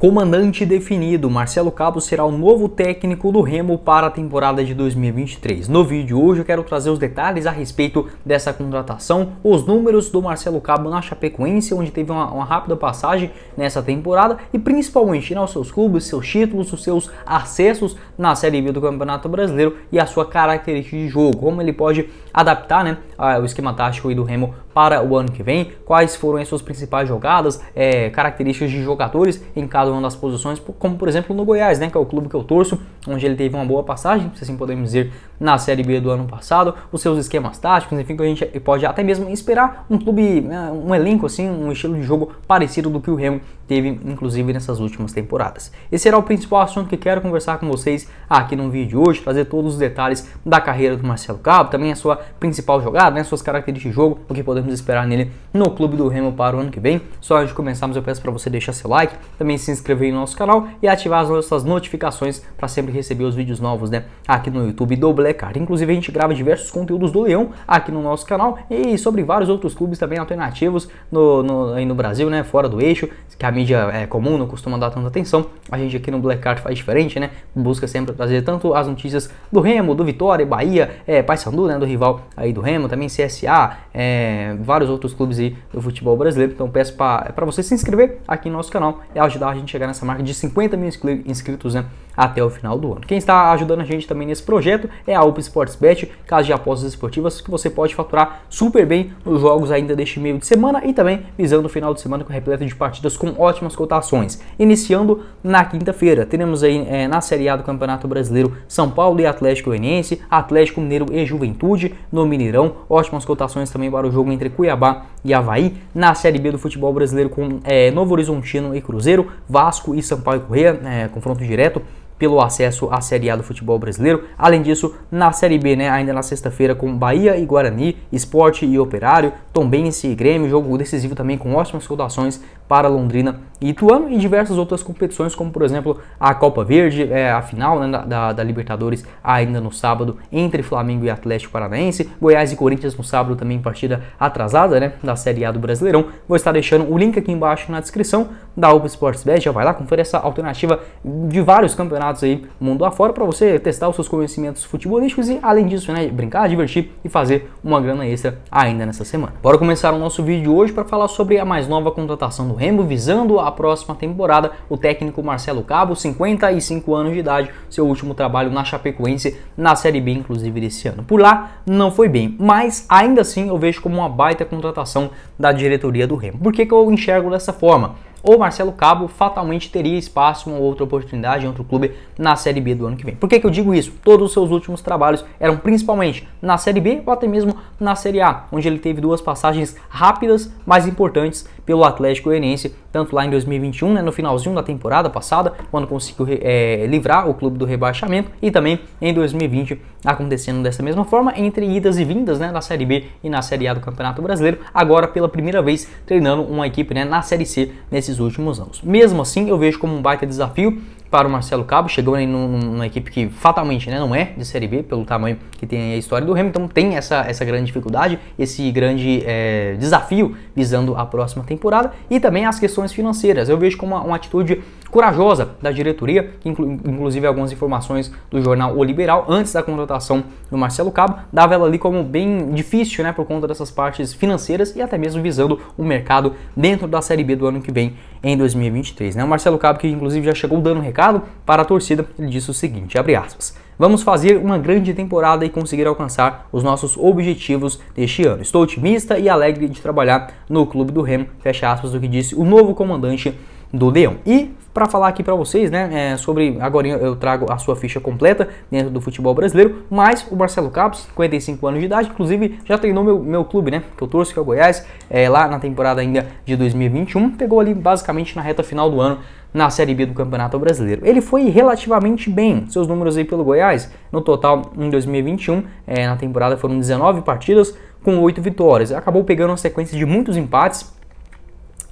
Comandante definido, Marcelo Cabo será o novo técnico do Remo para a temporada de 2023. No vídeo hoje eu quero trazer os detalhes a respeito dessa contratação, os números do Marcelo Cabo na Chapecoense, onde teve uma, uma rápida passagem nessa temporada e principalmente nos seus clubes, seus títulos, os seus acessos na Série B do Campeonato Brasileiro e a sua característica de jogo, como ele pode adaptar né, o esquema tático do Remo para o ano que vem, quais foram as suas principais jogadas, é, características de jogadores em cada uma das posições, como por exemplo no Goiás, né, que é o clube que eu torço, onde ele teve uma boa passagem, se assim podemos dizer, na Série B do ano passado, os seus esquemas táticos, enfim, que a gente pode até mesmo esperar um clube, né, um elenco assim, um estilo de jogo parecido do que o Remo teve inclusive nessas últimas temporadas. Esse será o principal assunto que quero conversar com vocês aqui no vídeo de hoje, trazer todos os detalhes da carreira do Marcelo Cabo, também a sua principal jogada, né, suas características de jogo, o que podemos esperar nele no clube do Remo para o ano que vem. Só antes de começarmos, eu peço para você deixar seu like, também se inscrever no nosso canal e ativar as nossas notificações para sempre receber os vídeos novos, né, aqui no YouTube do Black Card. Inclusive a gente grava diversos conteúdos do Leão aqui no nosso canal e sobre vários outros clubes também alternativos no, no aí no Brasil, né, fora do eixo, que a mídia é, comum não costuma dar tanta atenção. A gente aqui no Black Card faz diferente, né? Busca sempre trazer tanto as notícias do Remo, do Vitória, Bahia, é, Paysandu, né? Do rival aí do Remo, também CSA, é, vários outros clubes aí do futebol brasileiro. Então peço para é você se inscrever aqui no nosso canal e ajudar a gente a chegar nessa marca de 50 mil inscritos, né? Até o final do ano. Quem está ajudando a gente também nesse projeto é a UP Bet casa de apostas esportivas que você pode faturar super bem nos jogos ainda deste meio de semana e também visando o final de semana com repleto de partidas com ótimas cotações. Iniciando na quinta-feira, teremos aí é, na Série A do Campeonato Brasileiro São Paulo e Atlético Goianiense, Atlético Mineiro e Juventude no Mineirão, ótimas cotações também para o jogo entre Cuiabá e Havaí. Na Série B do futebol brasileiro com é, Novo Horizontino e Cruzeiro, Vasco e Sampaio Correia, é, eh, confronto direto pelo acesso à Série A do futebol brasileiro. Além disso, na Série B, né, ainda na sexta-feira, com Bahia e Guarani, Esporte e Operário, Tombense e Grêmio, jogo decisivo também com ótimas cotações para Londrina e Ituano e diversas outras competições, como por exemplo a Copa Verde, é, a final né, da, da, Libertadores ainda no sábado entre Flamengo e Atlético Paranaense, Goiás e Corinthians no sábado também partida atrasada né, da Série A do Brasileirão. Vou estar deixando o link aqui embaixo na descrição da Open Sports Best, já vai lá, conferir essa alternativa de vários campeonatos aí mundo afora para você testar os seus conhecimentos futebolísticos e além disso, né, brincar, divertir e fazer uma grana extra ainda nessa semana. Bora começar o nosso vídeo hoje para falar sobre a mais nova contratação do Remo visando a próxima temporada. O técnico Marcelo Cabo, 55 anos de idade, seu último trabalho na Chapecoense na Série B, inclusive desse ano. Por lá não foi bem, mas ainda assim eu vejo como uma baita contratação da diretoria do Remo. Por que, que eu enxergo dessa forma? o Marcelo Cabo fatalmente teria espaço, uma outra oportunidade em outro clube na Série B do ano que vem. Por que, que eu digo isso? Todos os seus últimos trabalhos eram principalmente na Série B ou até mesmo na Série A, onde ele teve duas passagens rápidas, mas importantes pelo Atlético Goianiense, tanto lá em 2021, né, no finalzinho da temporada passada, quando conseguiu é, livrar o clube do rebaixamento, e também em 2020 acontecendo dessa mesma forma, entre idas e vindas né, na Série B e na Série A do Campeonato Brasileiro, agora pela primeira vez treinando uma equipe né, na Série C nesse nesses últimos anos. Mesmo assim, eu vejo como um baita desafio para o Marcelo Cabo, chegou aí numa equipe que fatalmente né, não é de Série B, pelo tamanho que tem a história do Hamilton, tem essa, essa grande dificuldade, esse grande é, desafio visando a próxima temporada e também as questões financeiras. Eu vejo como uma, uma atitude corajosa da diretoria, inclu, inclusive algumas informações do jornal O Liberal, antes da contratação do Marcelo Cabo, dava ela ali como bem difícil, né, por conta dessas partes financeiras e até mesmo visando o mercado dentro da Série B do ano que vem, em 2023. Né? O Marcelo Cabo, que inclusive já chegou dando recado para a torcida ele disse o seguinte, abre aspas, Vamos fazer uma grande temporada e conseguir alcançar os nossos objetivos deste ano. Estou otimista e alegre de trabalhar no clube do Remo, fecha aspas do que disse o novo comandante do Leão. E para falar aqui para vocês, né, é, sobre agora eu trago a sua ficha completa dentro do futebol brasileiro, mas o Marcelo Capos, 55 anos de idade, inclusive já treinou meu, meu clube, né, que eu torço, que é o Goiás, é, lá na temporada ainda de 2021, pegou ali basicamente na reta final do ano na Série B do Campeonato Brasileiro. Ele foi relativamente bem, seus números aí pelo Goiás, no total em 2021, é, eh, na temporada foram 19 partidas com 8 vitórias. Acabou pegando uma sequência de muitos empates,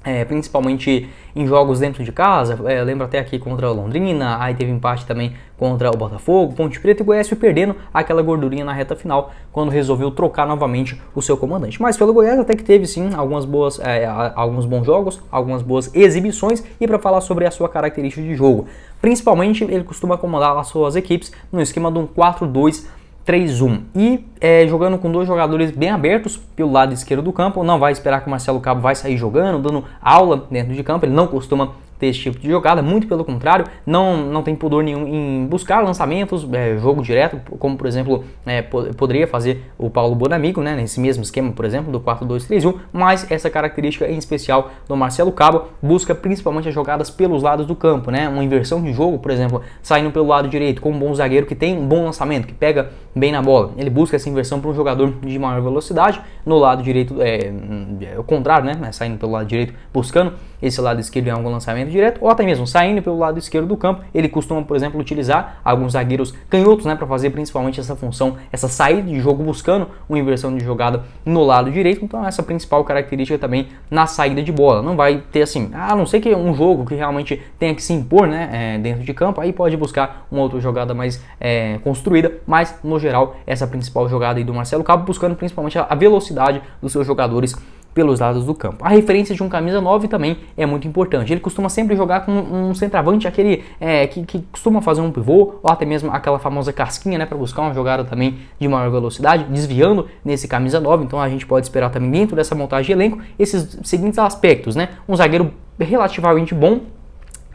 é, principalmente em jogos dentro de casa, é, lembro até aqui contra o Londrina, aí teve empate também contra o Botafogo, Ponte Preta e Goiás perdendo aquela gordurinha na reta final, quando resolveu trocar novamente o seu comandante. Mas pelo Goiás até que teve sim algumas boas, é, alguns bons jogos, algumas boas exibições, e para falar sobre a sua característica de jogo, principalmente ele costuma comandar as suas equipes no esquema de um 4-2 3-1. E é, jogando com dois jogadores bem abertos pelo lado esquerdo do campo, não vai esperar que o Marcelo Cabo vai sair jogando, dando aula dentro de campo, ele não costuma ter esse tipo de jogada, muito pelo contrário, não, não tem pudor nenhum em buscar lançamentos, é, jogo direto, como por exemplo é, po poderia fazer o Paulo Bonamigo, né, nesse mesmo esquema, por exemplo, do 4-2-3-1, mas essa característica em especial do Marcelo Cabo busca principalmente as jogadas pelos lados do campo, né, uma inversão de jogo, por exemplo, saindo pelo lado direito com um bom zagueiro que tem um bom lançamento, que pega bem na bola, ele busca essa inversão para um jogador de maior velocidade, no lado direito, é, é o contrário, né, né saindo pelo lado direito, buscando esse lado esquerdo em algum lançamento direto, ou até mesmo saindo pelo lado esquerdo do campo. Ele costuma, por exemplo, utilizar alguns zagueiros canhotos, né, para fazer principalmente essa função, essa saída de jogo buscando uma inversão de jogada no lado direito. Então, essa principal característica também na saída de bola. Não vai ter assim, ah, a não ser que um jogo que realmente tenha que se impor, né, é, dentro de campo, aí pode buscar uma outra jogada mais é, construída, mas no geral, essa principal jogada aí do Marcelo Cabo, buscando principalmente a velocidade dos seus jogadores pelos lados do campo. A referência de um camisa 9 também é muito importante. Ele costuma sempre jogar com um centravante, aquele é, que, que, costuma fazer um pivô, ou até mesmo aquela famosa casquinha, né, para buscar uma jogada também de maior velocidade, desviando nesse camisa 9. Então a gente pode esperar também dentro dessa montagem de elenco esses seguintes aspectos, né? Um zagueiro relativamente bom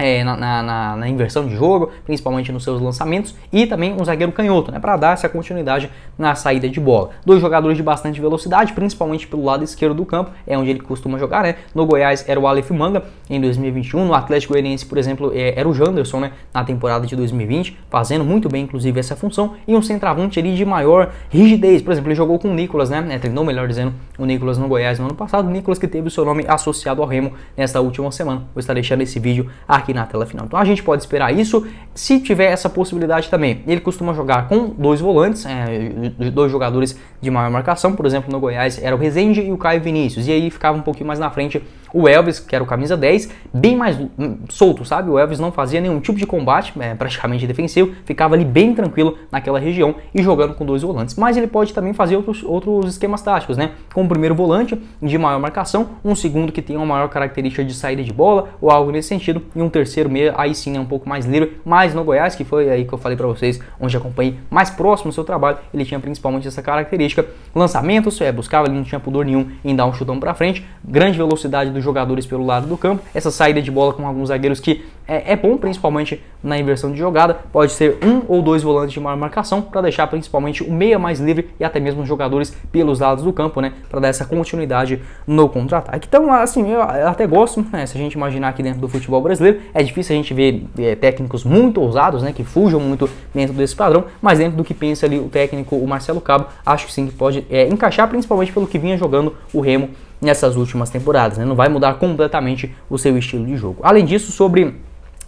é, na, na, na, inversão de jogo, principalmente nos seus lançamentos, e também um zagueiro canhoto, né, para dar essa continuidade na saída de bola. Dois jogadores de bastante velocidade, principalmente pelo lado esquerdo do campo, é onde ele costuma jogar, né? No Goiás era o Aleph Manga em 2021, no Atlético Goianiense, por exemplo, é, era o Janderson, né, na temporada de 2020, fazendo muito bem, inclusive, essa função, e um centroavante ali de maior rigidez, por exemplo, ele jogou com o Nicolas, né, né treinou, melhor dizendo, o Nicolas no Goiás no ano passado, o Nicolas que teve o seu nome associado ao Remo nesta última semana. Vou estar deixando esse vídeo aqui aqui na tela final. Então a gente pode esperar isso se tiver essa possibilidade também. Ele costuma jogar com dois volantes, é, dois jogadores de maior marcação, por exemplo, no Goiás era o Rezende e o Caio Vinícius, e aí ficava um pouquinho mais na frente o Elvis, que era o camisa 10, bem mais hum, solto, sabe? O Elvis não fazia nenhum tipo de combate, é, praticamente defensivo, ficava ali bem tranquilo naquela região e jogando com dois volantes. Mas ele pode também fazer outros, outros esquemas táticos, né? Com o primeiro volante de maior marcação, um segundo que tem uma maior característica de saída de bola ou algo nesse sentido, e um terceiro meio, aí sim é um pouco mais livre, mas no Goiás, que foi aí que eu falei para vocês, onde acompanhei mais próximo o seu trabalho, ele tinha principalmente essa característica. Lançamentos, é, buscava, ele não tinha pudor nenhum em dar um chutão para frente, grande velocidade do dos jogadores pelo lado do campo. Essa saída de bola com alguns zagueiros que é, é bom, principalmente na inversão de jogada. Pode ser um ou dois volantes de maior marcação para deixar principalmente o meia mais livre e até mesmo os jogadores pelos lados do campo, né? Para dar essa continuidade no contra-ataque. Então, assim, eu até gosto, né? Se a gente imaginar aqui dentro do futebol brasileiro, é difícil a gente ver é, técnicos muito ousados, né? Que fujam muito dentro desse padrão, mas dentro do que pensa ali o técnico, o Marcelo Cabo, acho que sim que pode é, encaixar, principalmente pelo que vinha jogando o Remo nessas últimas temporadas, né? não vai mudar completamente o seu estilo de jogo. Além disso, sobre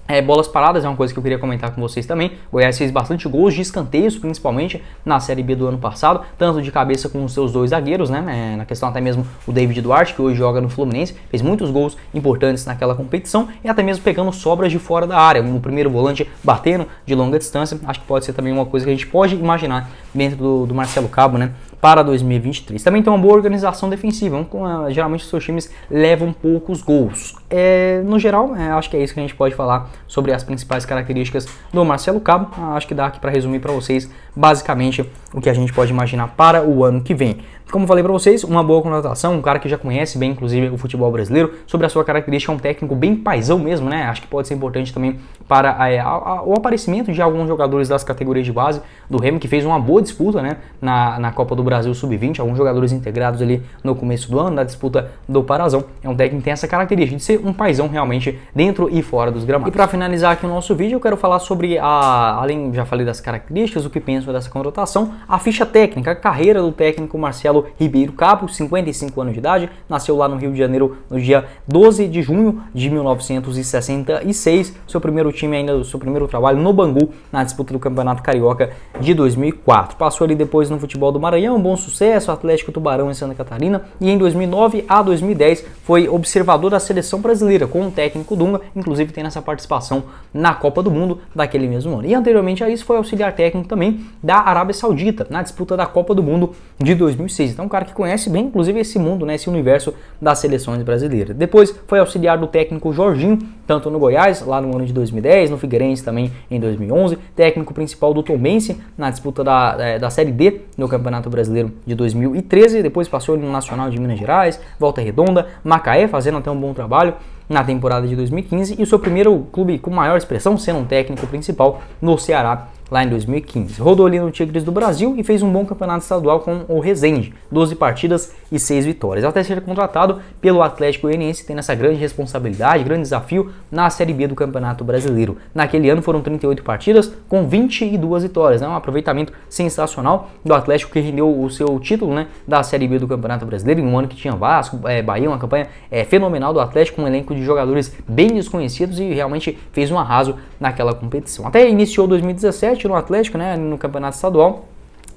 é, bolas paradas é uma coisa que eu queria comentar com vocês também. O Goiás fez bastante gols de escanteios, principalmente na Série B do ano passado, tanto de cabeça com os seus dois zagueiros, né? É, na questão até mesmo o David Duarte, que hoje joga no Fluminense, fez muitos gols importantes naquela competição e até mesmo pegando sobras de fora da área, no primeiro volante batendo de longa distância. Acho que pode ser também uma coisa que a gente pode imaginar dentro do, do Marcelo Cabo, né? para 2023. Também tem uma boa organização defensiva, ah, geralmente os seus times levam poucos gols. É, no geral, é, acho que é isso que a gente pode falar sobre as principais características do Marcelo Cabo. Ah, acho que dá aqui para resumir para vocês basicamente o que a gente pode imaginar para o ano que vem. Como falei para vocês, uma boa contratação, um cara que já conhece bem, inclusive, o futebol brasileiro, sobre a sua característica, é um técnico bem paisão mesmo, né? Acho que pode ser importante também para a, é, a, a, o aparecimento de alguns jogadores das categorias de base do Remo, que fez uma boa disputa, né, na, na Copa do Brasil Brasil Sub-20, alguns jogadores integrados ali no começo do ano, na disputa do Parazão. É um técnico que tem essa característica de ser um paizão realmente dentro e fora dos gramados. E para finalizar aqui o nosso vídeo, eu quero falar sobre a, além já falei das características, o que penso dessa contratação, a ficha técnica, a carreira do técnico Marcelo Ribeiro Cabo, 55 anos de idade, nasceu lá no Rio de Janeiro no dia 12 de junho de 1966, seu primeiro time ainda, seu primeiro trabalho no Bangu, na disputa do Campeonato Carioca de 2004. Passou ali depois no futebol do Maranhão, bom sucesso, Atlético Tubarão em Santa Catarina, e em 2009 a 2010 foi observador da seleção brasileira com o técnico Dunga, inclusive tendo essa participação na Copa do Mundo daquele mesmo ano. E anteriormente a isso foi auxiliar técnico também da Arábia Saudita na disputa da Copa do Mundo de 2006. Então, um cara que conhece bem, inclusive, esse mundo, né, esse universo das seleções brasileiras. Depois foi auxiliar do técnico Jorginho, tanto no Goiás, lá no ano de 2010, no Figueirense também em 2011, técnico principal do Tombense na disputa da, eh, da Série D no Campeonato Brasileiro Brasileiro de 2013, depois passou no Nacional de Minas Gerais, Volta Redonda, Macaé, fazendo até um bom trabalho na temporada de 2015 e o seu primeiro clube com maior expressão, sendo um técnico principal no Ceará lá em 2015. Rodou ali no Tigres do Brasil e fez um bom campeonato estadual com o Resende, 12 partidas e 6 vitórias. Até ser contratado pelo Atlético Goianiense, tem essa grande responsabilidade, grande desafio na Série B do Campeonato Brasileiro. Naquele ano foram 38 partidas com 22 vitórias, né? um aproveitamento sensacional do Atlético que rendeu o seu título né, da Série B do Campeonato Brasileiro em um ano que tinha Vasco, é, Bahia, uma campanha é, fenomenal do Atlético, um elenco de jogadores bem desconhecidos e realmente fez um arraso naquela competição. Até iniciou 2017 no Atlético, né, no Campeonato Estadual.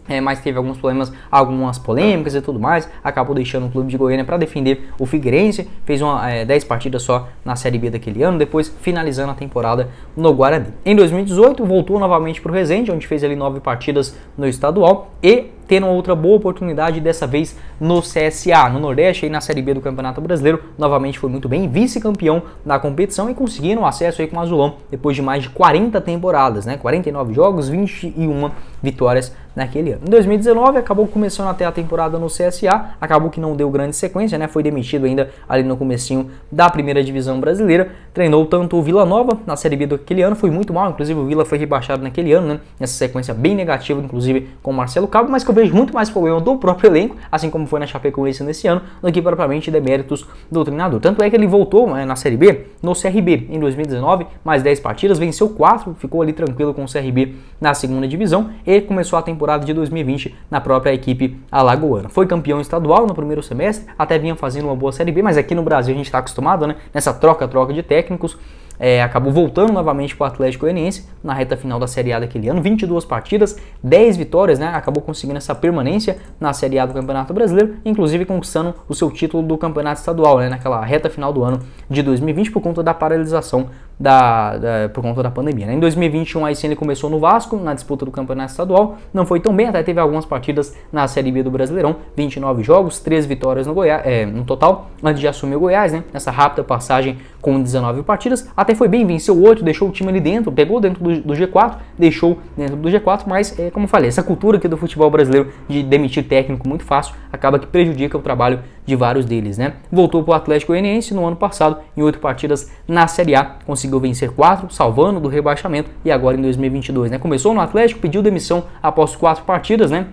É, mas teve alguns problemas, algumas polêmicas e tudo mais, acabou deixando o clube de Goiânia para defender o Figueirense, fez uma, é, 10 partidas só na Série B daquele ano, depois finalizando a temporada no Guarani. Em 2018 voltou novamente para o Resende, onde fez ali 9 partidas no estadual e tendo outra boa oportunidade, dessa vez no CSA, no Nordeste, aí na Série B do Campeonato Brasileiro. Novamente foi muito bem, vice-campeão da competição e conseguindo acesso aí com o Azulão depois de mais de 40 temporadas, né? 49 jogos, 21 vitórias naquele ano. Em 2019, acabou começando até a temporada no CSA, acabou que não deu grande sequência, né? Foi demitido ainda ali no comecinho da primeira divisão brasileira. Treinou tanto o Vila Nova na Série B daquele ano, foi muito mal, inclusive o Vila foi rebaixado naquele ano, né? Nessa sequência bem negativa, inclusive com o Marcelo Cabo, mas que eu vejo muito mais problema do próprio elenco, assim como foi na Chapecoense nesse ano, do que propriamente deméritos do treinador. Tanto é que ele voltou né, na Série B, no CRB, em 2019, mais 10 partidas, venceu 4, ficou ali tranquilo com o CRB na segunda divisão e começou a temporada temporada de 2020 na própria equipe alagoana. Foi campeão estadual no primeiro semestre, até vinha fazendo uma boa Série B, mas aqui no Brasil a gente está acostumado, né? Nessa troca-troca de técnicos. É, acabou voltando novamente para o Atlético Goianiense na reta final da Série A daquele ano, 22 partidas, 10 vitórias, né? Acabou conseguindo essa permanência na Série A do Campeonato Brasileiro, inclusive conquistando o seu título do Campeonato Estadual, né? Naquela reta final do ano de 2020 por conta da paralisação da, da, por conta da pandemia. Né? Em 2021, a ICN começou no Vasco, na disputa do Campeonato Estadual, não foi tão bem, até teve algumas partidas na Série B do Brasileirão, 29 jogos, 3 vitórias no, Goiás, é, no total, antes de assumir o Goiás, né? Nessa rápida passagem com 19 partidas, até foi bem, venceu 8, deixou o time ali dentro, pegou dentro do, do G4, deixou dentro do G4, mas, é, como eu falei, essa cultura aqui do futebol brasileiro de demitir técnico muito fácil, acaba que prejudica o trabalho de vários deles, né? Voltou para o Atlético Goianiense no ano passado, em oito partidas na Série A, conseguiu vencer quatro, salvando do rebaixamento e agora em 2022, né? Começou no Atlético, pediu demissão após quatro partidas, né?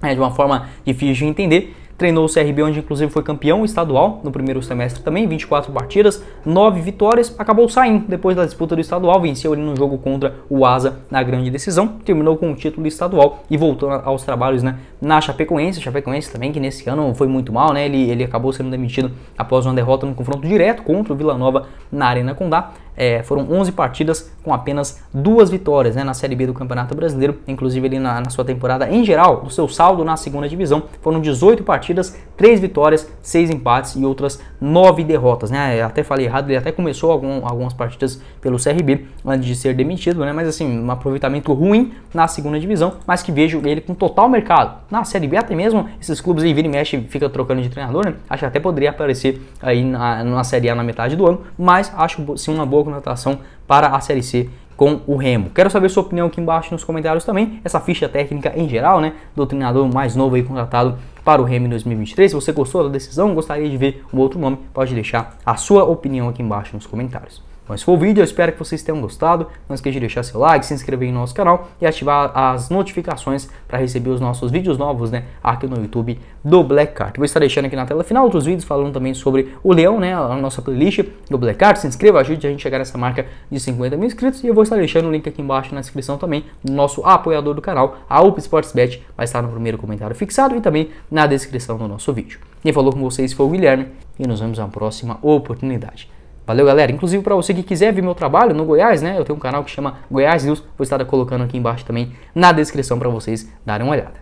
É, de uma forma difícil de entender, treinou o CRB, onde inclusive foi campeão estadual no primeiro semestre também, 24 partidas, 9 vitórias, acabou saindo depois da disputa do estadual, venceu ali no jogo contra o Asa na grande decisão, terminou com o título estadual e voltou aos trabalhos né, na Chapecoense, Chapecoense também que nesse ano foi muito mal, né? Ele, ele acabou sendo demitido após uma derrota no confronto direto contra o Vila Nova na Arena Condá, é, foram 11 partidas com apenas duas vitórias né, na Série B do Campeonato Brasileiro, inclusive ele na, na, sua temporada em geral, o seu saldo na segunda divisão foram 18 partidas, 3 vitórias, 6 empates e outras 9 derrotas. Né? até falei errado, ele até começou algum, algumas partidas pelo CRB antes de ser demitido, né? mas assim, um aproveitamento ruim na segunda divisão, mas que vejo ele com total mercado. Na Série B até mesmo, esses clubes aí vira e mexe fica trocando de treinador, né? acho que até poderia aparecer aí na, na Série A na metade do ano, mas acho sim uma boa boa contratação para a Série C com o Remo. Quero saber sua opinião aqui embaixo nos comentários também, essa ficha técnica em geral, né, do treinador mais novo aí contratado para o Remo em 2023. Se você gostou da decisão, gostaria de ver um outro nome, pode deixar a sua opinião aqui embaixo nos comentários. Bom, então, esse foi o vídeo, eu espero que vocês tenham gostado. Não esqueça de deixar seu like, se inscrever em nosso canal e ativar as notificações para receber os nossos vídeos novos, né, aqui no YouTube do Black Card. Vou estar deixando aqui na tela final outros vídeos falando também sobre o Leão, né, a nossa playlist do Black Card. Se inscreva, ajude a gente a chegar nessa marca de 50 mil inscritos e eu vou estar deixando o link aqui embaixo na descrição também do nosso apoiador do canal, a UP Bet, vai estar no primeiro comentário fixado e também na descrição do nosso vídeo. Quem falou com vocês foi o Guilherme e nos vemos na próxima oportunidade. Valeu, galera. Inclusive, para você que quiser ver meu trabalho no Goiás, né? Eu tenho um canal que chama Goiás News. Vou estar colocando aqui embaixo também na descrição para vocês darem uma olhada.